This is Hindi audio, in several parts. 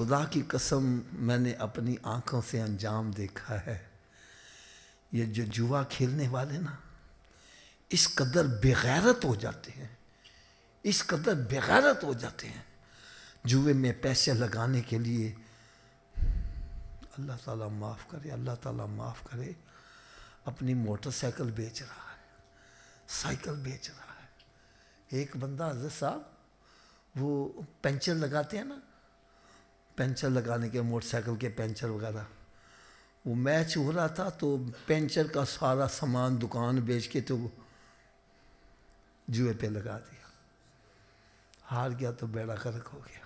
खुदा की कसम मैंने अपनी आंखों से अंजाम देखा है ये जो जुआ खेलने वाले ना इस कदर बेगैरत हो जाते हैं इस कदर बेगैरत हो जाते हैं जुए में पैसे लगाने के लिए अल्लाह ताला माफ़ करे अल्लाह ताला माफ़ करे अपनी मोटरसाइकिल बेच रहा है साइकिल बेच रहा है एक बंदा हजरत साहब वो पंचर लगाते हैं ना पंचर लगाने के मोटरसाइकिल के पंचर वगैरह वो मैच हो रहा था तो पंचर का सारा सामान दुकान बेच के तो जुए पे लगा दिया हार गया तो बेड़ा गर्क हो गया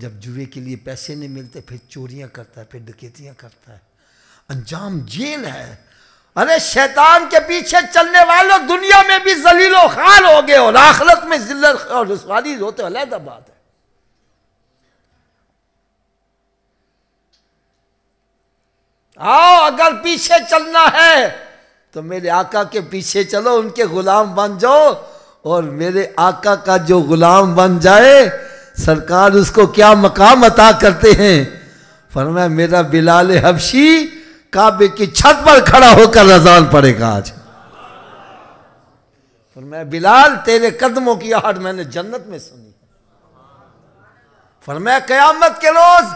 जब जुए के लिए पैसे नहीं मिलते फिर चोरियां करता है फिर डकेतियां करता है अंजाम जेल है अरे शैतान के पीछे चलने वालों दुनिया में भी जलीलो खाल हो गए और आखलत में जिल्लत और रसवाली होते अलहदा बात है आओ अगर पीछे चलना है तो मेरे आका के पीछे चलो उनके गुलाम बन जाओ और मेरे आका का जो गुलाम बन जाए सरकार उसको क्या मकाम अता करते हैं फरमाया मेरा बिलाल हबशी काबे की छत पर खड़ा होकर रजान पड़ेगा आज फरमाया बिलाल तेरे कदमों की आहट मैंने जन्नत में सुनी फरमाया कयामत के रोज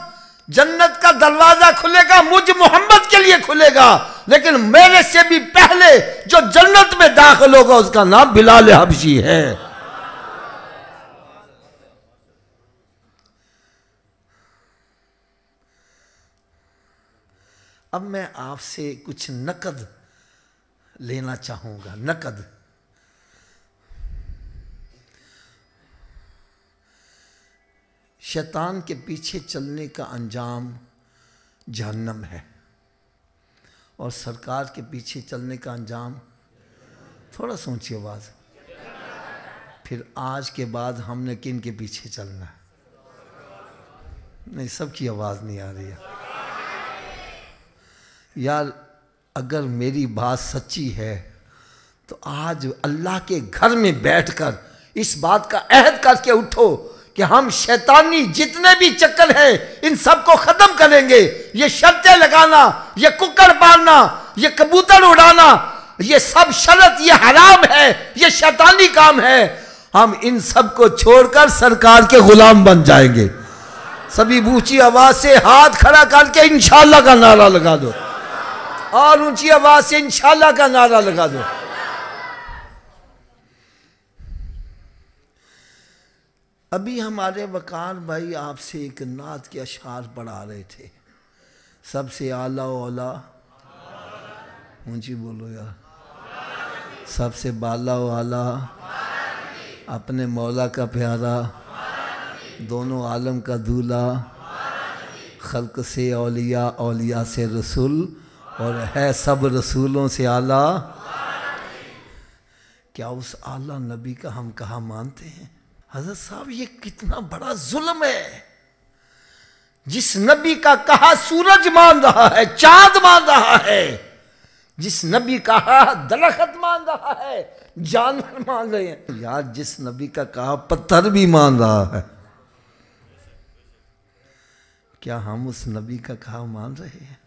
जन्नत का दरवाजा खुलेगा मुझ मोहम्मद के लिए खुलेगा लेकिन मेरे से भी पहले जो जन्नत में दाखिल होगा उसका नाम बिलाल हबशी है अब मैं आपसे कुछ नकद लेना चाहूंगा नकद शैतान के पीछे चलने का अंजाम जहन्नम है और सरकार के पीछे चलने का अंजाम थोड़ा सोचिए आवाज फिर आज के बाद हमने किन के पीछे चलना है नहीं सबकी आवाज़ नहीं आ रही है यार अगर मेरी बात सच्ची है तो आज अल्लाह के घर में बैठकर इस बात का अहद करके उठो कि हम शैतानी जितने भी चक्कर हैं इन सबको ख़त्म करेंगे ये शर्तें लगाना ये कुकर पालना ये कबूतर उड़ाना ये सब शरत ये हराम है ये शैतानी काम है हम इन सब को छोड़कर सरकार के गुलाम बन जाएंगे सभी ऊंची आवाज से हाथ खड़ा करके इंशाल्लाह का नारा लगा दो और ऊंची आवाज से इंशाला का नारा लगा दो अभी हमारे वकार भाई आपसे एक नात के अशार पढ़ा रहे थे सबसे आला ओला ऊंची बोलो यार सबसे बाला वाला अपने मौला का प्यारा दोनों आलम का दूल्हा खल्क से औलिया औलिया से रसूल और है सब रसूलों से आला क्या उस आला नबी का हम कहा मानते हैं हजरत साहब ये कितना बड़ा जुल्म है जिस नबी का कहा सूरज मान रहा है चांद मान रहा है जिस नबी का दरखत मान रहा है जानवर मान रहे हैं यार जिस नबी का कहा पत्थर भी मान रहा है क्या हम उस नबी का कहा मान रहे हैं